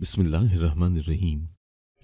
बिस्मिल्लाहिर्रहमानिर्रहीम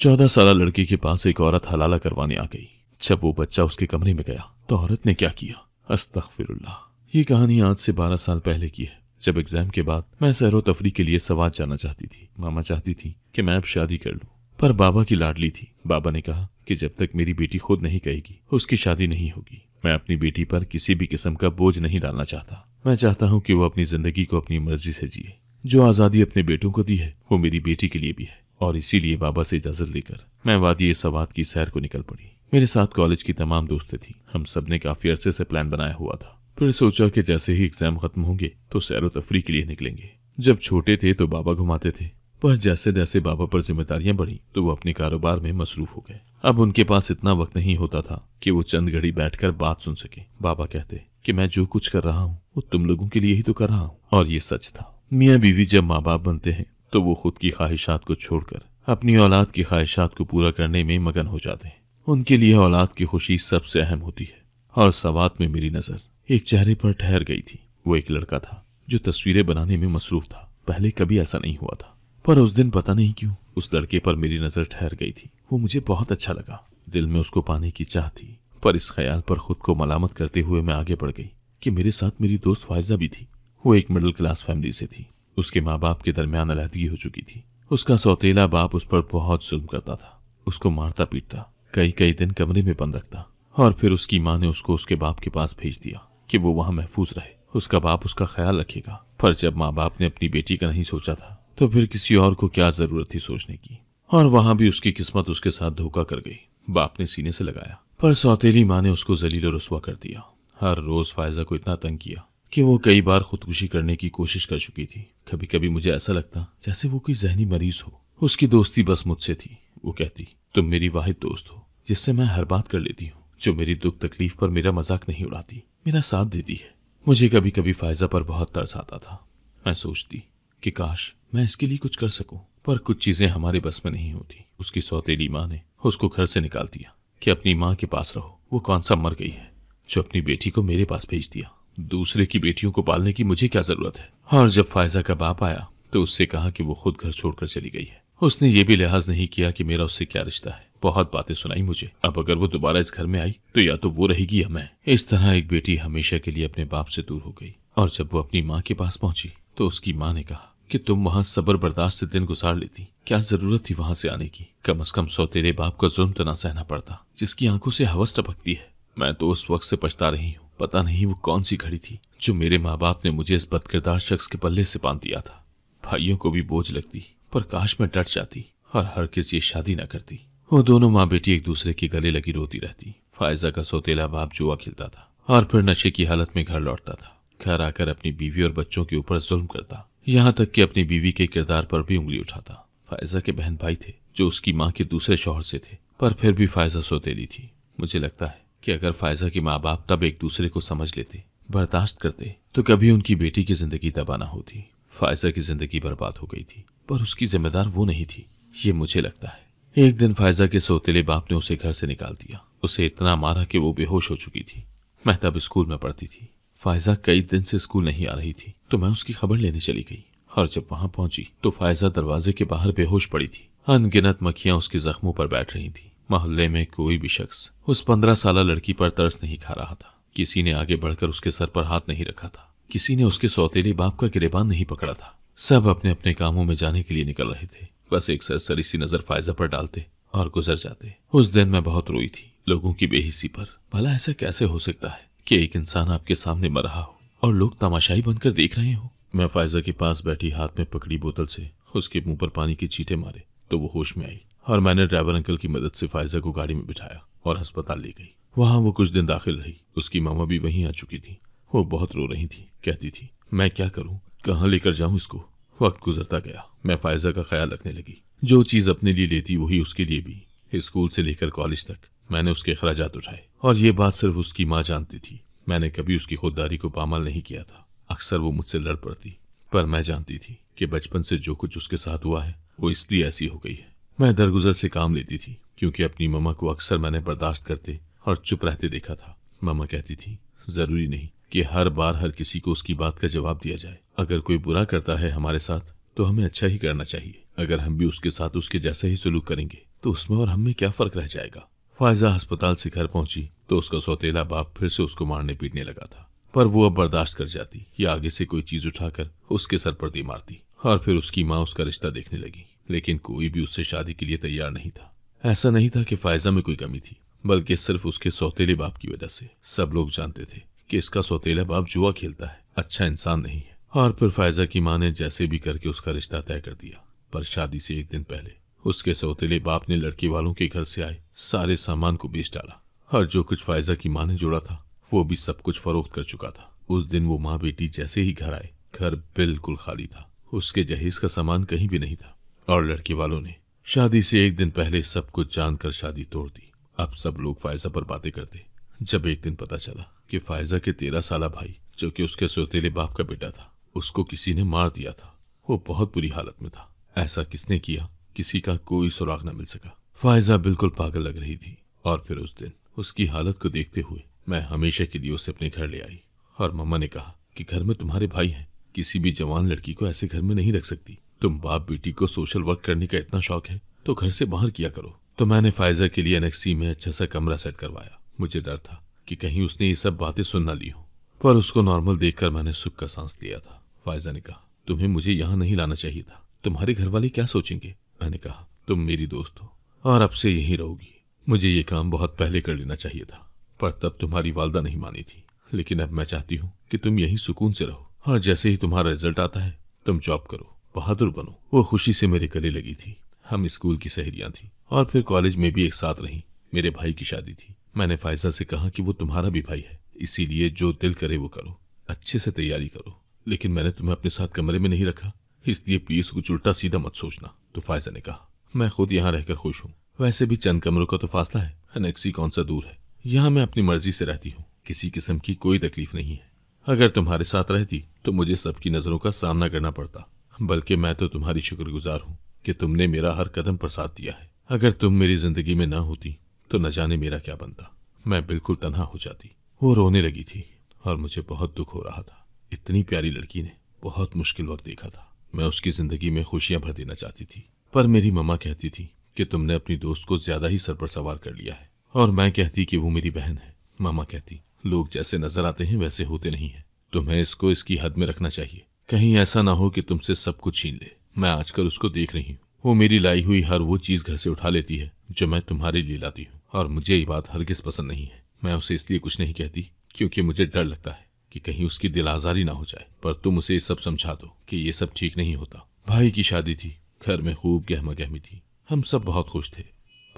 चौदह साल लड़की के पास एक औरत हलाला करवाने आ गई जब वो बच्चा उसके कमरे में गया तो औरत ने क्या किया अस्तफिरल्ला ये कहानी आज से बारह साल पहले की है जब एग्जाम के बाद मैं सैरो तफरी के लिए सवाद जाना चाहती थी मामा चाहती थी कि मैं अब शादी कर लूँ पर बाबा की लाडली थी बाबा ने कहा कि जब तक मेरी बेटी खुद नहीं कहेगी उसकी शादी नहीं होगी मैं अपनी बेटी पर किसी भी किस्म का बोझ नहीं डालना चाहता मैं चाहता हूँ कि वो अपनी जिंदगी को अपनी मर्जी से जिए जो आज़ादी अपने बेटों को दी है वो मेरी बेटी के लिए भी है और इसीलिए बाबा से इजाज़त लेकर मैं वादी सवाद की सैर को निकल पड़ी मेरे साथ कॉलेज की तमाम दोस्तें थी हम सब ने काफ़ी अरसे से प्लान बनाया हुआ था फिर सोचा कि जैसे ही एग्ज़ाम ख़त्म होंगे तो सैर तफरी के लिए निकलेंगे जब छोटे थे तो बाबा घुमाते थे पर जैसे जैसे बाबा पर जिम्मेदारियां बढ़ी तो वो अपने कारोबार में मसरूफ हो गए अब उनके पास इतना वक्त नहीं होता था कि वो चंद घड़ी बैठकर बात सुन सके बाबा कहते कि मैं जो कुछ कर रहा हूँ वो तुम लोगों के लिए ही तो कर रहा हूँ और ये सच था मियाँ बीवी जब माँ बाप बनते हैं तो वो खुद की ख्वाहिशात को छोड़कर अपनी औलाद की ख्वाहिशात को पूरा करने में मगन हो जाते हैं उनके लिए औलाद की खुशी सबसे अहम होती है और सवात में मेरी नज़र एक चेहरे पर ठहर गई थी वो एक लड़का था जो तस्वीरें बनाने में मसरूफ था पहले कभी ऐसा नहीं हुआ था पर उस दिन पता नहीं क्यों उस लड़के पर मेरी नज़र ठहर गई थी वो मुझे बहुत अच्छा लगा दिल में उसको पाने की चाह थी पर इस ख्याल पर खुद को मलामत करते हुए मैं आगे बढ़ गई कि मेरे साथ मेरी दोस्त फायजा भी थी वो एक मिडिल क्लास फैमिली से थी उसके माँ बाप के दरमियान अलहदगी हो चुकी थी उसका सौतेला बाप उस पर बहुत जुल्म करता था उसको मारता पीटता कई कई दिन कमरे में बंद रखता और फिर उसकी माँ ने उसको उसके बाप के पास भेज दिया कि वो वहाँ महफूज रहे उसका बाप उसका ख्याल रखेगा पर जब माँ बाप ने अपनी बेटी का नहीं सोचा था तो फिर किसी और को क्या जरूरत थी सोचने की और वहाँ भी उसकी किस्मत उसके साथ धोखा कर गई बाप ने सीने से लगाया पर सौतेली माँ ने उसको जलील रसुआ कर दिया हर रोज फायजा को इतना तंग किया कि वो कई बार खुदकुशी करने की कोशिश कर चुकी थी कभी कभी मुझे ऐसा लगता जैसे वो कोई जहनी मरीज हो उसकी दोस्ती बस मुझसे थी वो कहती तुम मेरी वाहिद दोस्त हो जिससे मैं हर बात कर लेती हूँ जो मेरी दुख तकलीफ पर मेरा मजाक नहीं उड़ाती मेरा साथ देती है मुझे कभी कभी फायजा पर बहुत तरस आता था मैं सोचती कि काश मैं इसके लिए कुछ कर सकूं पर कुछ चीजें हमारे बस में नहीं होती उसकी सौतेली माँ ने उसको घर से निकाल दिया कि अपनी माँ के पास रहो वो कौन सा मर गई है जो अपनी बेटी को मेरे पास भेज दिया दूसरे की बेटियों को पालने की मुझे क्या जरूरत है और जब फायजा का बाप आया तो उससे कहा कि वो खुद घर छोड़कर चली गई है उसने ये भी लिहाज नहीं किया कि मेरा उससे क्या रिश्ता है बहुत बातें सुनाई मुझे अब अगर वो दोबारा इस घर में आई तो या तो वो रहेगी या मैं इस तरह एक बेटी हमेशा के लिए अपने बाप से दूर हो गई और जब वो अपनी माँ के पास पहुँची तो उसकी माँ ने कहा कि तुम वहाँ सबर बर्दाश्त से दिन गुजार लेती क्या जरूरत थी वहाँ से आने की कम अज कम सौ तेरे बाप का जुर्म तो ना सहना पड़ता जिसकी आंखों से हवस टपकती है मैं तो उस वक्त से पछता रही हूँ पता नहीं वो कौन सी घड़ी थी जो मेरे माँ बाप ने मुझे इस बदकिरदार शख्स के पल्ले से बांध दिया था भाइयों को भी बोझ लगती पर काश मैं डट जाती और हर किसी शादी न करती वो दोनों माँ बेटी एक दूसरे के गले लगी रोती रहती फायजा का सोतेला बाप जुआ खिलता था और फिर नशे की हालत में घर लौटता था घर आकर अपनी बीवी और बच्चों के ऊपर जुल्म करता यहाँ तक कि अपनी बीवी के किरदार पर भी उंगली उठाता फायजा के बहन भाई थे जो उसकी माँ के दूसरे शोहर से थे पर फिर भी फायजा सोतेली थी मुझे लगता है कि अगर फायजा के माँ बाप तब एक दूसरे को समझ लेते बर्दाश्त करते तो कभी उनकी बेटी की जिंदगी दबाना होती फायजा की जिंदगी बर्बाद हो गई थी पर उसकी जिम्मेदार वो नहीं थी ये मुझे लगता है एक दिन फायजा के सोतेले बाप ने उसे घर से निकाल दिया उसे इतना मारा कि वो बेहोश हो चुकी थी मैं तब स्कूल में पढ़ती थी फायजा कई दिन से स्कूल नहीं आ रही थी तो मैं उसकी खबर लेने चली गई और जब वहां पहुंची तो फायजा दरवाजे के बाहर बेहोश पड़ी थी अनगिनत मक्खियां उसके जख्मों पर बैठ रही थी मोहल्ले में कोई भी शख्स उस पंद्रह साल लड़की पर तरस नहीं खा रहा था किसी ने आगे बढ़कर उसके सर पर हाथ नहीं रखा था किसी ने उसके सौतेले बाप का गिरेबान नहीं पकड़ा था सब अपने अपने कामों में जाने के लिए निकल रहे थे बस एक सरसरी सी नजर फायजा पर डालते और गुजर जाते उस दिन मैं बहुत रोई थी लोगों की बेहिसी पर भला ऐसा कैसे हो सकता है कि एक इंसान आपके सामने मर रहा हो और लोग तमाशाई बनकर देख रहे हो मैं फायजा के पास बैठी हाथ में पकड़ी बोतल से उसके मुंह पर पानी के चीटे मारे तो वो होश में आई और मैंने ड्राइवर अंकल की मदद से फायजा को गाड़ी में बिठाया और अस्पताल ले गई वहाँ वो कुछ दिन दाखिल रही उसकी मामा भी वहीं आ चुकी थी वो बहुत रो रही थी कहती थी मैं क्या करूँ कहां लेकर जाऊं इसको वक्त गुजरता गया मैं फायजा का ख्याल रखने लगी जो चीज़ अपने लिए लेती वही उसके लिए भी स्कूल से लेकर कॉलेज तक मैंने उसके अखराज उठाए और ये बात सिर्फ उसकी माँ जानती थी मैंने कभी उसकी खुददारी को पामाल नहीं किया था अक्सर वो मुझसे लड़ पड़ती पर मैं जानती थी कि बचपन से जो कुछ उसके साथ हुआ है वो इसलिए ऐसी हो गई है मैं दरगुजर से काम लेती थी क्योंकि अपनी ममा को अक्सर मैंने बर्दाश्त करते और चुप रहते देखा था ममा कहती थी जरूरी नहीं कि हर बार हर किसी को उसकी बात का जवाब दिया जाए अगर कोई बुरा करता है हमारे साथ तो हमें अच्छा ही करना चाहिए अगर हम भी उसके साथ उसके जैसा ही सलूक करेंगे तो उसमें और हमें क्या फर्क रह जाएगा फायजा अस्पताल से घर पहुंची तो उसका सौतेला बाप फिर से उसको मारने पीटने लगा था पर वो अब बर्दाश्त कर जाती या आगे से कोई चीज उठाकर उसके सर पर दी मारती और फिर उसकी माँ उसका रिश्ता देखने लगी लेकिन कोई भी उससे शादी के लिए तैयार नहीं था ऐसा नहीं था कि फायजा में कोई कमी थी बल्कि सिर्फ उसके सौतेले बाप की वजह से सब लोग जानते थे कि इसका सौतेला बाप जुआ खेलता है अच्छा इंसान नहीं है और फिर फायजा की माँ ने जैसे भी करके उसका रिश्ता तय कर दिया पर शादी से एक दिन पहले उसके सौतेले बाप ने लड़के वालों के घर से आए सारे सामान को बेच डाला और जो कुछ फायजा की माँ ने जोड़ा था वो भी सब कुछ फरोख्त कर चुका था उस दिन वो माँ बेटी जैसे ही घर आए घर बिल्कुल खाली था उसके जहेज का सामान कहीं भी नहीं था और लड़के वालों ने शादी से एक दिन पहले सब कुछ जानकर शादी तोड़ दी अब सब लोग फायजा पर बातें करते जब एक दिन पता चला कि फायजा के तेरह साल भाई जो कि उसके सोतेले बाप का बेटा था उसको किसी ने मार दिया था वो बहुत बुरी हालत में था ऐसा किसने किया किसी का कोई सुराग न मिल सका फायजा बिल्कुल पागल लग रही थी और फिर उस दिन उसकी हालत को देखते हुए मैं हमेशा के लिए उसे अपने घर ले आई और मम्मा ने कहा कि घर में तुम्हारे भाई हैं किसी भी जवान लड़की को ऐसे घर में नहीं रख सकती तुम बाप बेटी को सोशल वर्क करने का इतना शौक है तो घर से बाहर किया करो तो मैंने फायजा के लिए एनएक्सी में अच्छा सा कमरा सेट करवाया मुझे डर था कि कहीं उसने ये सब बातें सुन ना ली हो पर उसको नॉर्मल देखकर मैंने सुख का सांस लिया था फायजा ने कहा तुम्हें मुझे यहाँ नहीं लाना चाहिए था तुम्हारे घर वाले क्या सोचेंगे मैंने कहा तुम मेरी दोस्त हो और अब से यहीं रहोगी मुझे ये काम बहुत पहले कर लेना चाहिए था पर तब तुम्हारी वालदा नहीं मानी थी लेकिन अब मैं चाहती हूँ कि तुम यहीं सुकून से रहो और जैसे ही तुम्हारा रिजल्ट आता है तुम जॉब करो बहादुर बनो वो खुशी से मेरे गले लगी थी हम स्कूल की सहेलियां थी और फिर कॉलेज में भी एक साथ रही मेरे भाई की शादी थी मैंने फायजा से कहा कि वो तुम्हारा भी भाई है इसीलिए जो दिल करे वो करो अच्छे से तैयारी करो लेकिन मैंने तुम्हें अपने साथ कमरे में नहीं रखा इसलिए प्लीज कुछ उल्टा सीधा मत सोचना तो फायजा ने कहा मैं खुद यहाँ रहकर खुश हूँ वैसे भी चंद कमरों का तो फासला है अनेक्सी कौन सा दूर है यहाँ मैं अपनी मर्जी से रहती हूँ किसी किस्म की कोई तकलीफ नहीं है अगर तुम्हारे साथ रहती तो मुझे सबकी नजरों का सामना करना पड़ता बल्कि मैं तो तुम्हारी शुक्रगुजार हूँ कि तुमने मेरा हर कदम पर साथ दिया है अगर तुम मेरी जिंदगी में ना होती तो न जाने मेरा क्या बनता मैं बिल्कुल तनहा हो जाती वो रोने लगी थी और मुझे बहुत दुख हो रहा था इतनी प्यारी लड़की ने बहुत मुश्किल वक्त देखा था मैं उसकी जिंदगी में खुशियां भर देना चाहती थी पर मेरी मम्मा कहती थी कि तुमने अपनी दोस्त को ज्यादा ही सर पर सवार कर लिया है और मैं कहती कि वो मेरी बहन है मामा कहती लोग जैसे नजर आते हैं वैसे होते नहीं है तुम्हें इसको इसकी हद में रखना चाहिए कहीं ऐसा ना हो कि तुमसे सब कुछ छीन ले मैं आजकल उसको देख रही हूँ वो मेरी लाई हुई हर वो चीज घर से उठा लेती है जो मैं तुम्हारे लिए लाती हूँ और मुझे ये बात हरगिज पसंद नहीं है मैं उसे इसलिए कुछ नहीं कहती क्योंकि मुझे डर लगता है कि कहीं उसकी दिल आजारी ना हो जाए पर तुम उसे सब समझा दो कि ये सब ठीक नहीं होता भाई की शादी थी घर में खूब गहमा गहमी थी हम सब बहुत खुश थे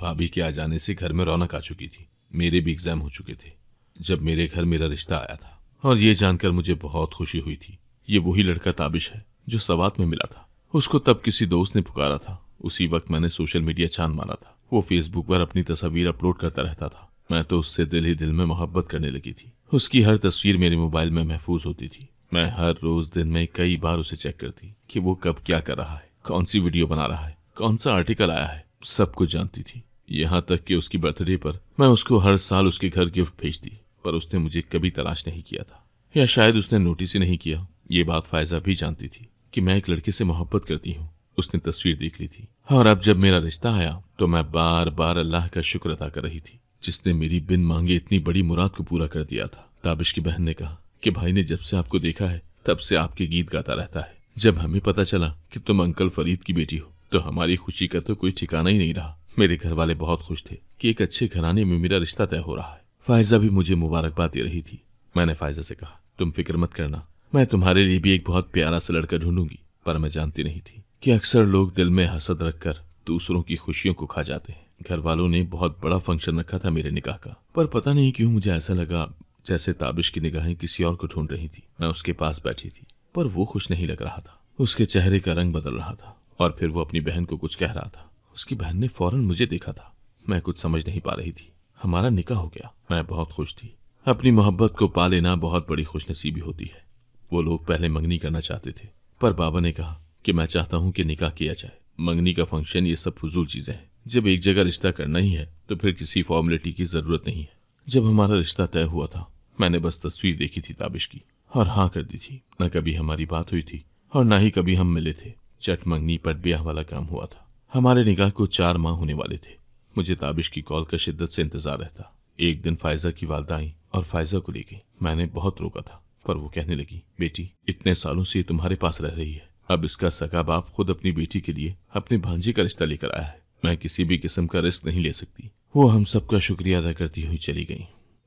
भाभी के आ जाने से घर में रौनक आ चुकी थी मेरे भी एग्जाम हो चुके थे जब मेरे घर मेरा रिश्ता आया था और ये जानकर मुझे बहुत खुशी हुई थी ये वही लड़का ताबिश है जो सवात में मिला था उसको तब किसी दोस्त ने पुकारा था उसी वक्त मैंने सोशल मीडिया छान मारा था वो फेसबुक पर अपनी तस्वीर अपलोड करता रहता था मैं तो उससे दिल ही दिल में मोहब्बत करने लगी थी उसकी हर तस्वीर मेरे मोबाइल में महफूज होती थी मैं हर रोज दिन में कई बार उसे चेक करती कि वो कब क्या कर रहा है कौन सी वीडियो बना रहा है कौन सा आर्टिकल आया है सब कुछ जानती थी यहाँ तक कि उसकी बर्थडे पर मैं उसको हर साल उसके घर गिफ्ट भेजती पर उसने मुझे कभी तलाश नहीं किया था या शायद उसने नोटिस ही नहीं किया ये बात फायजा भी जानती थी कि मैं एक लड़के से मोहब्बत करती हूँ उसने तस्वीर देख ली थी और अब जब मेरा रिश्ता आया तो मैं बार बार अल्लाह का शुक्र अदा कर रही थी जिसने मेरी बिन मांगे इतनी बड़ी मुराद को पूरा कर दिया था ताबिश की बहन ने कहा कि भाई ने जब से आपको देखा है तब से आपके गीत गाता रहता है जब हमें पता चला कि तुम अंकल फरीद की बेटी हो तो हमारी खुशी का तो कोई ठिकाना ही नहीं रहा मेरे घर वाले बहुत खुश थे कि एक अच्छे घराने में मेरा रिश्ता तय हो रहा है फायजा भी मुझे मुबारकबाद दे रही थी मैंने फायजा से कहा तुम फिक्र मत करना मैं तुम्हारे लिए भी एक बहुत प्यारा सा लड़का ढूंढूंगी पर मैं जानती नहीं थी कि अक्सर लोग दिल में हसद रखकर दूसरों की खुशियों को खा जाते हैं घर वालों ने बहुत बड़ा फंक्शन रखा था मेरे निकाह का पर पता नहीं क्यों मुझे ऐसा लगा जैसे ताबिश की निगाहें किसी और को ढूंढ रही थी मैं उसके पास बैठी थी पर वो खुश नहीं लग रहा था उसके चेहरे का रंग बदल रहा था और फिर वो अपनी बहन को कुछ कह रहा था उसकी बहन ने फौरन मुझे देखा था मैं कुछ समझ नहीं पा रही थी हमारा निकाह हो गया मैं बहुत खुश थी अपनी मोहब्बत को पा लेना बहुत बड़ी खुशनसीबी होती है वो लोग पहले मंगनी करना चाहते थे पर बाबा ने कहा कि मैं चाहता हूँ कि निकाह किया जाए मंगनी का फंक्शन ये सब फजूल चीजें हैं जब एक जगह रिश्ता करना ही है तो फिर किसी फॉर्मेलिटी की जरूरत नहीं है जब हमारा रिश्ता तय हुआ था मैंने बस तस्वीर देखी थी ताबिश की और हाँ कर दी थी न कभी हमारी बात हुई थी और ना ही कभी हम मिले थे चट मंगनी पर ब्याह वाला काम हुआ था हमारे निकाह को चार माह होने वाले थे मुझे ताबिश की कॉल का शिद्दत से इंतजार रहता एक दिन फायजा की वालदा आई और फायजा को ले गई मैंने बहुत रोका था पर वो कहने लगी बेटी इतने सालों से तुम्हारे पास रह रही है अब इसका सगा बाप खुद अपनी बेटी के लिए अपने भांजी का रिश्ता लेकर आया है मैं किसी भी किस्म का रिस्क नहीं ले सकती वो हम सबका शुक्रिया अदा करती हुई चली गई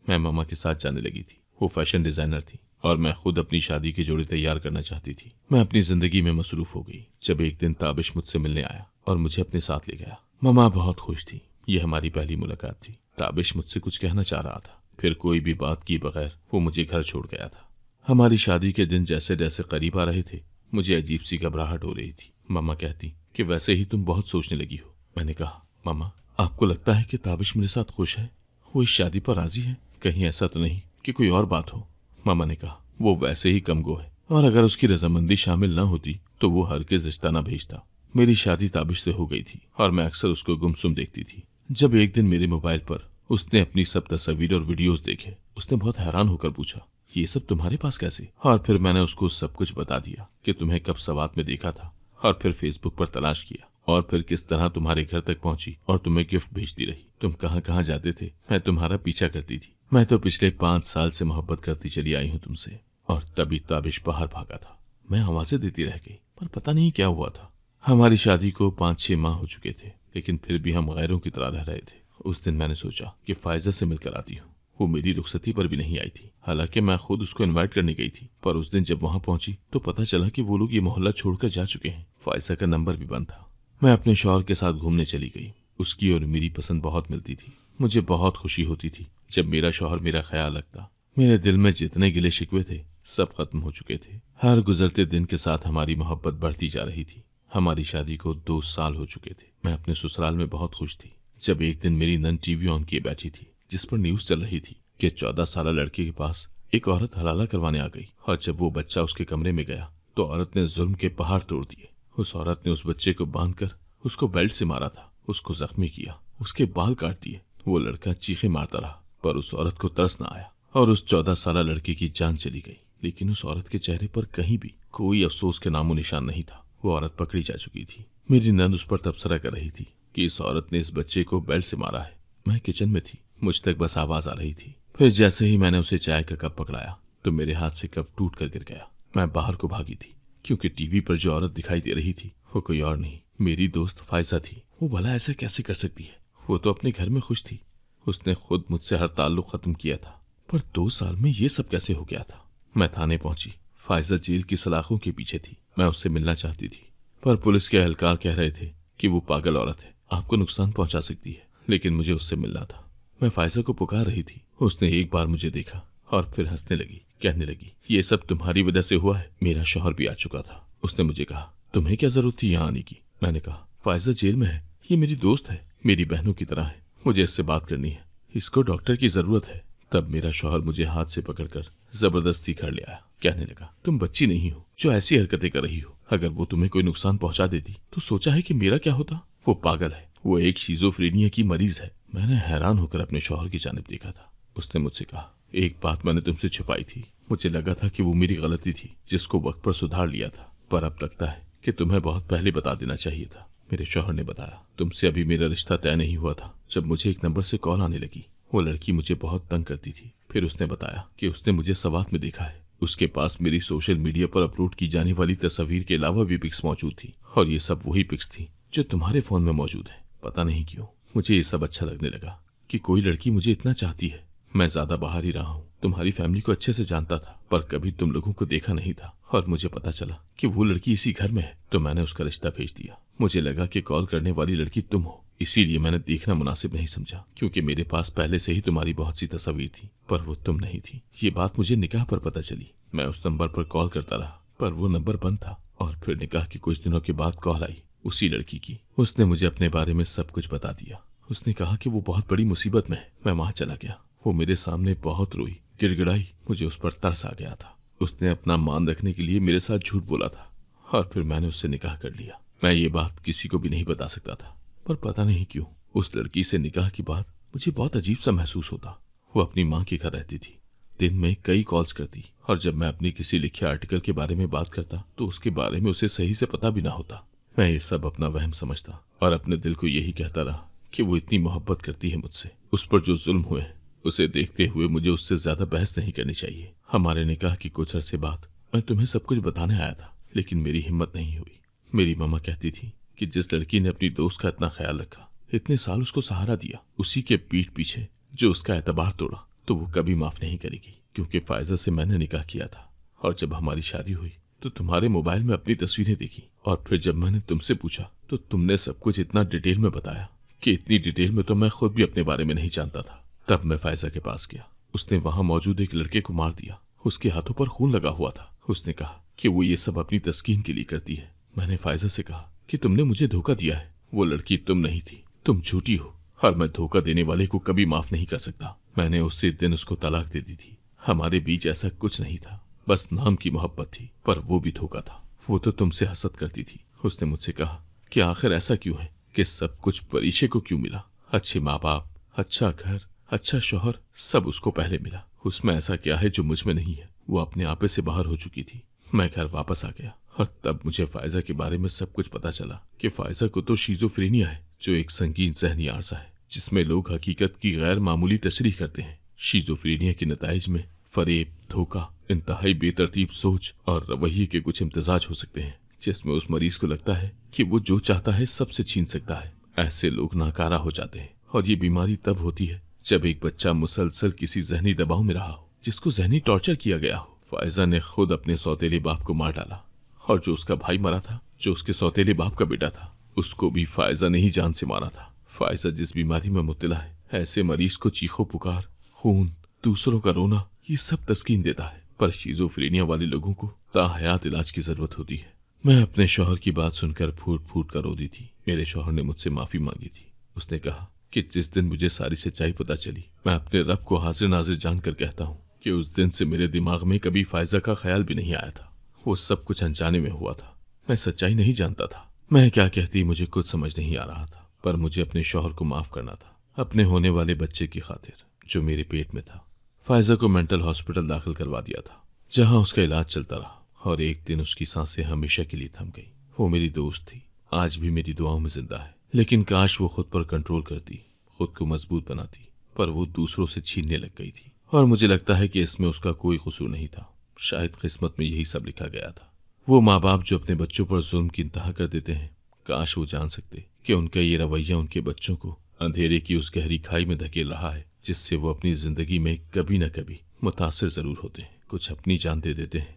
मैं मामा के साथ जाने लगी थी वो फैशन डिजाइनर थी और मैं खुद अपनी शादी की जोड़ी तैयार करना चाहती थी मैं अपनी जिंदगी में मसरूफ हो गई जब एक दिन ताबिश मुझसे मिलने आया और मुझे अपने साथ ले गया मामा बहुत खुश थी ये हमारी पहली मुलाकात थी ताबिश मुझसे कुछ कहना चाह रहा था फिर कोई भी बात की बगैर वो मुझे घर छोड़ गया था हमारी शादी के दिन जैसे जैसे करीब आ रहे थे मुझे अजीब सी घबराहट हो रही थी मम्मा कहती कि वैसे ही तुम बहुत सोचने लगी हो मैंने कहा मम्मा आपको लगता है कि ताबिश मेरे साथ खुश है वो इस शादी पर राजी है कहीं ऐसा तो नहीं कि कोई और बात हो मामा ने कहा वो वैसे ही कमगो है और अगर उसकी रजामंदी शामिल न होती तो वो हर किस रिश्ता न भेजता मेरी शादी ताबिश से हो गई थी और मैं अक्सर उसको गुमसुम देखती थी जब एक दिन मेरे मोबाइल पर उसने अपनी सब तस्वीर और वीडियोस देखे उसने बहुत हैरान होकर पूछा ये सब तुम्हारे पास कैसे और फिर मैंने उसको सब कुछ बता दिया कि तुम्हें कब सवात में देखा था और फिर फेसबुक पर तलाश किया और फिर किस तरह तुम्हारे घर तक पहुंची और तुम्हें गिफ्ट भेजती रही तुम कहाँ कहाँ जाते थे मैं तुम्हारा पीछा करती थी मैं तो पिछले पांच साल से मोहब्बत करती चली आई हूँ तुमसे और तभी ताबिश बाहर भागा था मैं आवाजें देती रह गई पर पता नहीं क्या हुआ था हमारी शादी को पाँच छह माह हो चुके थे लेकिन फिर भी हम गैरों की तरह रह रहे थे उस दिन मैंने सोचा कि फायजा से मिलकर आती हूँ वो मेरी रुखसती पर भी नहीं आई थी हालांकि मैं खुद उसको इनवाइट करने गई थी पर उस दिन जब वहां पहुंची तो पता चला कि वो लोग ये मोहल्ला छोड़कर जा चुके हैं फायसा का नंबर भी बंद था मैं अपने शौहर के साथ घूमने चली गई उसकी और मेरी पसंद बहुत मिलती थी मुझे बहुत खुशी होती थी जब मेरा शौहर मेरा ख्याल रखता मेरे दिल में जितने गिले शिकवे थे सब खत्म हो चुके थे हर गुजरते दिन के साथ हमारी मोहब्बत बढ़ती जा रही थी हमारी शादी को दो साल हो चुके थे मैं अपने ससुराल में बहुत खुश थी जब एक दिन मेरी नन टीवी ऑन किए बैठी थी जिस पर न्यूज चल रही थी कि चौदह साल लड़की के पास एक औरत हलाला करवाने आ गई और जब वो बच्चा उसके कमरे में गया तो औरत ने जुल्म के पहाड़ तोड़ दिए उस औरत ने उस बच्चे को बांधकर उसको बेल्ट से मारा था उसको जख्मी किया उसके बाल काट दिए वो लड़का चीखे मारता रहा पर उस औरत को तरस न आया और उस चौदह साल लड़की की जान चली गई लेकिन उस औरत के चेहरे पर कहीं भी कोई अफसोस के नामो निशान नहीं था वो औरत पकड़ी जा चुकी थी मेरी नंद उस पर तबसरा कर रही थी कि इस औरत ने इस बच्चे को बेल्ट से मारा है मैं किचन में थी मुझ तक बस आवाज आ रही थी फिर जैसे ही मैंने उसे चाय का कप पकड़ाया तो मेरे हाथ से कप टूट कर गिर गया मैं बाहर को भागी थी क्योंकि टीवी पर जो औरत दिखाई दे रही थी वो कोई और नहीं मेरी दोस्त फायजा थी वो भला ऐसा कैसे कर सकती है वो तो अपने घर में खुश थी उसने खुद मुझसे हर ताल्लुक खत्म किया था पर दो साल में ये सब कैसे हो गया था मैं थाने पहुंची फायजा जेल की सलाखों के पीछे थी मैं उससे मिलना चाहती थी पर पुलिस के अहलकार कह रहे थे कि वो पागल औरत है आपको नुकसान पहुंचा सकती है लेकिन मुझे उससे मिलना था मैं फायजा को पुकार रही थी उसने एक बार मुझे देखा और फिर हंसने लगी कहने लगी ये सब तुम्हारी वजह से हुआ है मेरा शोहर भी आ चुका था उसने मुझे कहा तुम्हें क्या जरूरत थी यहाँ आने की मैंने कहा फायजा जेल में है ये मेरी दोस्त है मेरी बहनों की तरह है मुझे इससे बात करनी है इसको डॉक्टर की जरूरत है तब मेरा शोहर मुझे हाथ से पकड़कर जबरदस्ती कर ले आया कहने लगा तुम बच्ची नहीं हो जो ऐसी हरकतें कर रही हो अगर वो तुम्हें कोई नुकसान पहुंचा देती तो सोचा है कि मेरा क्या होता वो पागल है वो एक शीजोफ्रेनिया की मरीज है मैंने हैरान होकर अपने शोहर की जानब देखा था उसने मुझसे कहा एक बात मैंने तुमसे छुपाई थी मुझे लगा था कि वो मेरी गलती थी जिसको वक्त पर सुधार लिया था पर अब लगता है कि तुम्हें बहुत पहले बता देना चाहिए था मेरे शोहर ने बताया तुमसे अभी मेरा रिश्ता तय नहीं हुआ था जब मुझे एक नंबर से कॉल आने लगी वो लड़की मुझे बहुत तंग करती थी फिर उसने बताया कि उसने मुझे सवात में देखा है उसके पास मेरी सोशल मीडिया पर अपलोड की जाने वाली तस्वीर के अलावा भी पिक्स मौजूद थी और ये सब वही पिक्स थी जो तुम्हारे फोन में मौजूद है पता नहीं क्यों मुझे ये सब अच्छा लगने लगा कि कोई लड़की मुझे इतना चाहती है मैं ज्यादा बाहर ही रहा हूँ तुम्हारी फैमिली को अच्छे से जानता था पर कभी तुम लोगों को देखा नहीं था और मुझे पता चला कि वो लड़की इसी घर में है तो मैंने उसका रिश्ता भेज दिया मुझे लगा कि कॉल करने वाली लड़की तुम हो इसीलिए मैंने देखना मुनासिब नहीं समझा क्योंकि मेरे पास पहले से ही तुम्हारी बहुत सी तस्वीर थी पर वो तुम नहीं थी ये बात मुझे निकाह पर पता चली मैं उस नंबर पर कॉल करता रहा पर वो नंबर बंद था और फिर निकाह के कुछ दिनों के बाद कॉल आई उसी लड़की की उसने मुझे अपने बारे में सब कुछ बता दिया उसने कहा कि वो बहुत बड़ी मुसीबत में है मैं वहां चला गया वो मेरे सामने बहुत रोई गिड़गिड़ाई मुझे उस पर तरस आ गया था उसने अपना मान रखने के लिए मेरे साथ झूठ बोला था और फिर मैंने उससे निकाह कर लिया मैं ये बात किसी को भी नहीं बता सकता था पर पता नहीं क्यों उस लड़की से निकाह की बात मुझे बहुत अजीब सा महसूस होता वो अपनी माँ के घर रहती थी दिन में कई कॉल्स करती और जब मैं अपनी किसी लिखे आर्टिकल के बारे में बात करता तो उसके बारे में उसे सही से पता भी ना होता मैं ये सब अपना वहम समझता और अपने दिल को यही कहता रहा कि वो इतनी मोहब्बत करती है मुझसे उस पर जो जुल्म हुए उसे देखते हुए मुझे उससे ज्यादा बहस नहीं करनी चाहिए हमारे ने कहा कि कुछ अरसे बात मैं तुम्हें सब कुछ बताने आया था लेकिन मेरी हिम्मत नहीं हुई मेरी मामा कहती थी कि जिस लड़की ने अपनी दोस्त का इतना ख्याल रखा इतने साल उसको सहारा दिया उसी के पीठ पीछे जो उसका एतबार तोड़ा तो वो कभी माफ नहीं करेगी क्योंकि फायजा से मैंने निकाह किया था और जब हमारी शादी हुई तो तुम्हारे मोबाइल में अपनी तस्वीरें देखी और फिर जब मैंने तुमसे पूछा तो तुमने सब कुछ इतना डिटेल में बताया कि इतनी डिटेल में तो मैं खुद भी अपने बारे में नहीं जानता था तब मैं फायजा के पास गया उसने वहां मौजूद एक लड़के को मार दिया उसके हाथों पर खून लगा हुआ था उसने कहा कि वो ये सब अपनी तस्कीन के लिए करती है मैंने फायजा से कहा कि तुमने मुझे धोखा दिया है वो लड़की तुम नहीं थी तुम झूठी हो और मैं धोखा देने वाले को कभी माफ नहीं कर सकता मैंने उसी दिन उसको तलाक दे दी थी हमारे बीच ऐसा कुछ नहीं था बस नाम की मोहब्बत थी पर वो भी धोखा था वो तो तुमसे हसद करती थी उसने मुझसे कहा कि आखिर ऐसा क्यों है कि सब कुछ परीशे को क्यों मिला अच्छे माँ बाप अच्छा घर अच्छा शोहर सब उसको पहले मिला उसमें ऐसा क्या है जो मुझ में नहीं है वो अपने आपे से बाहर हो चुकी थी मैं घर वापस आ गया और तब मुझे फायजा के बारे में सब कुछ पता चला कि फायजा को तो शीजोफ्रेनिया है जो एक संगीन जहनी आरसा है जिसमें लोग हकीकत की गैर मामूली तशरी करते हैं शीजोफ्रेनिया के नतज में फरेब धोखा इंतहाई बेतरतीब सोच और रवैये के कुछ इम्तजाज हो सकते हैं जिसमें उस मरीज को लगता है कि वो जो चाहता है सबसे छीन सकता है ऐसे लोग नाकारा हो जाते हैं और ये बीमारी तब होती है जब एक बच्चा मुसलसल किसी जहनी दबाव में रहा हो जिसको जहनी टॉर्चर किया गया हो फायजा ने खुद अपने सौतेले बाप को मार डाला और जो उसका भाई मरा था जो उसके सौतेले बाप का बेटा था उसको भी फायजा ने ही जान से मारा था फायजा जिस बीमारी में मुबतला है ऐसे मरीज को चीखो पुकार खून दूसरों का रोना ये सब तस्कीन देता है पर शीजोफ्रेनिया वाले लोगों को ताहयात इलाज की जरूरत होती है मैं अपने शोहर की बात सुनकर फूट फूट कर रोदी थी मेरे शोहर ने मुझसे माफ़ी मांगी थी उसने कहा कि जिस दिन मुझे सारी सच्चाई पता चली मैं अपने रब को हाजिर नाजिर जानकर कहता हूँ कि उस दिन से मेरे दिमाग में कभी फायजा का ख्याल भी नहीं आया था वो सब कुछ अनजाने में हुआ था मैं सच्चाई नहीं जानता था मैं क्या कहती मुझे कुछ समझ नहीं आ रहा था पर मुझे अपने शोहर को माफ़ करना था अपने होने वाले बच्चे की खातिर जो मेरे पेट में था फायजा को मेंटल हॉस्पिटल दाखिल करवा दिया था जहाँ उसका इलाज चलता रहा और एक दिन उसकी सांसें हमेशा के लिए थम गई वो मेरी दोस्त थी आज भी मेरी दुआओं में जिंदा है लेकिन काश वो खुद पर कंट्रोल करती खुद को मजबूत बनाती पर वो दूसरों से छीनने लग गई थी और मुझे लगता है कि इसमें उसका कोई कसूर नहीं था शायद किस्मत में यही सब लिखा गया था वो माँ बाप जो अपने बच्चों पर जुल्म की इंतहा कर देते हैं काश वो जान सकते कि उनका ये रवैया उनके बच्चों को अंधेरे की उस गहरी खाई में धकेल रहा है जिससे वो अपनी जिंदगी में कभी न कभी मुतासर जरूर होते हैं कुछ अपनी जान दे देते हैं